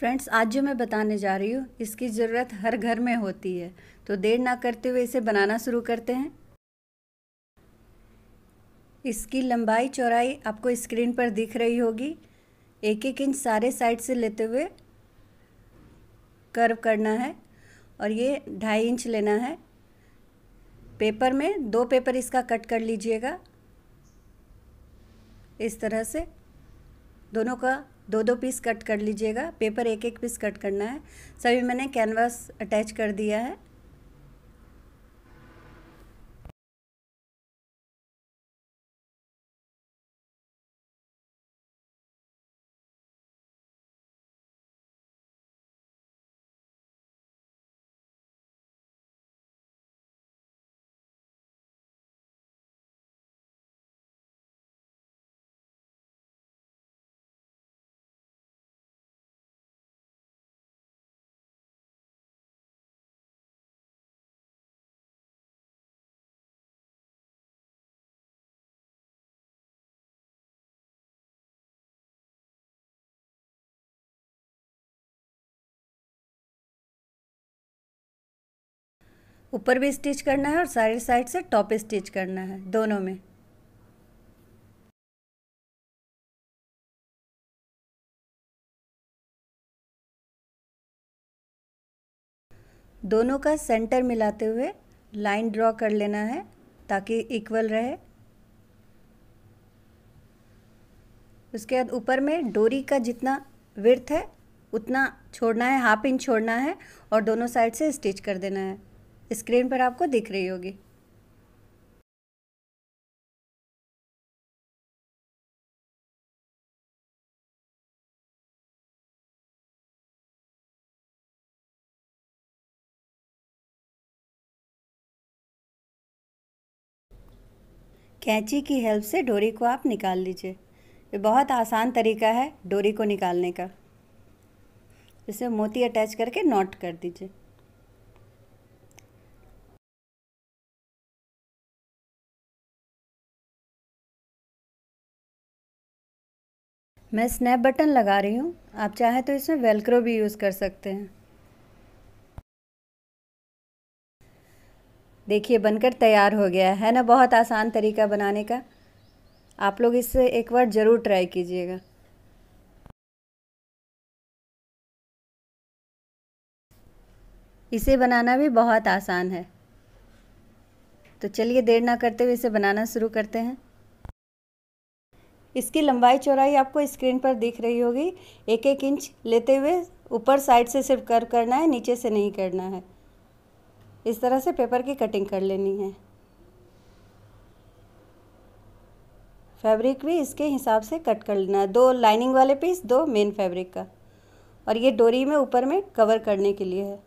friends आज जो मैं बताने जा रही हूँ इसकी ज़रूरत हर घर में होती है तो देर ना करते हुए इसे बनाना शुरू करते हैं इसकी लंबाई चौड़ाई आपको स्क्रीन पर दिख रही होगी एक एक इंच सारे साइड से लेते हुए कर्व करना है और ये ढाई इंच लेना है पेपर में दो पेपर इसका कट कर लीजिएगा इस तरह से दोनों का दो दो पीस कट कर लीजिएगा पेपर एक एक पीस कट करना है सभी मैंने कैनवास अटैच कर दिया है ऊपर भी स्टिच करना है और सारे साइड से टॉप स्टिच करना है दोनों में दोनों का सेंटर मिलाते हुए लाइन ड्रॉ कर लेना है ताकि इक्वल रहे उसके बाद ऊपर में डोरी का जितना विर्थ है उतना छोड़ना है हाफ इंच छोड़ना है और दोनों साइड से स्टिच कर देना है स्क्रीन पर आपको दिख रही होगी कैंची की हेल्प से डोरी को आप निकाल लीजिए ये बहुत आसान तरीका है डोरी को निकालने का इसे मोती अटैच करके नॉट कर दीजिए मैं स्नैप बटन लगा रही हूँ आप चाहें तो इसमें वेलक्रो भी यूज़ कर सकते हैं देखिए बनकर तैयार हो गया है ना बहुत आसान तरीका बनाने का आप लोग इसे एक बार ज़रूर ट्राई कीजिएगा इसे बनाना भी बहुत आसान है तो चलिए देर ना करते हुए इसे बनाना शुरू करते हैं इसकी लंबाई चौड़ाई आपको स्क्रीन पर दिख रही होगी एक एक इंच लेते हुए ऊपर साइड से सिर्फ कर करना है नीचे से नहीं करना है इस तरह से पेपर की कटिंग कर लेनी है फैब्रिक भी इसके हिसाब से कट कर लेना है दो लाइनिंग वाले पीस दो मेन फैब्रिक का और ये डोरी में ऊपर में कवर करने के लिए है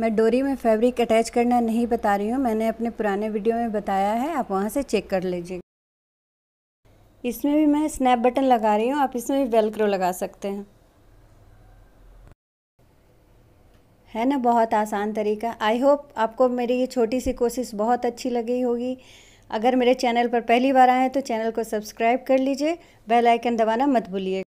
मैं डोरी में फैब्रिक अटैच करना नहीं बता रही हूँ मैंने अपने पुराने वीडियो में बताया है आप वहाँ से चेक कर लीजिए इसमें भी मैं स्नैप बटन लगा रही हूँ आप इसमें भी वेलक्रो लगा सकते हैं है ना बहुत आसान तरीका आई होप आपको मेरी ये छोटी सी कोशिश बहुत अच्छी लगी होगी अगर मेरे चैनल पर पहली बार आए हैं तो चैनल को सब्सक्राइब कर लीजिए बेल आइकन दबाना मत भूलिए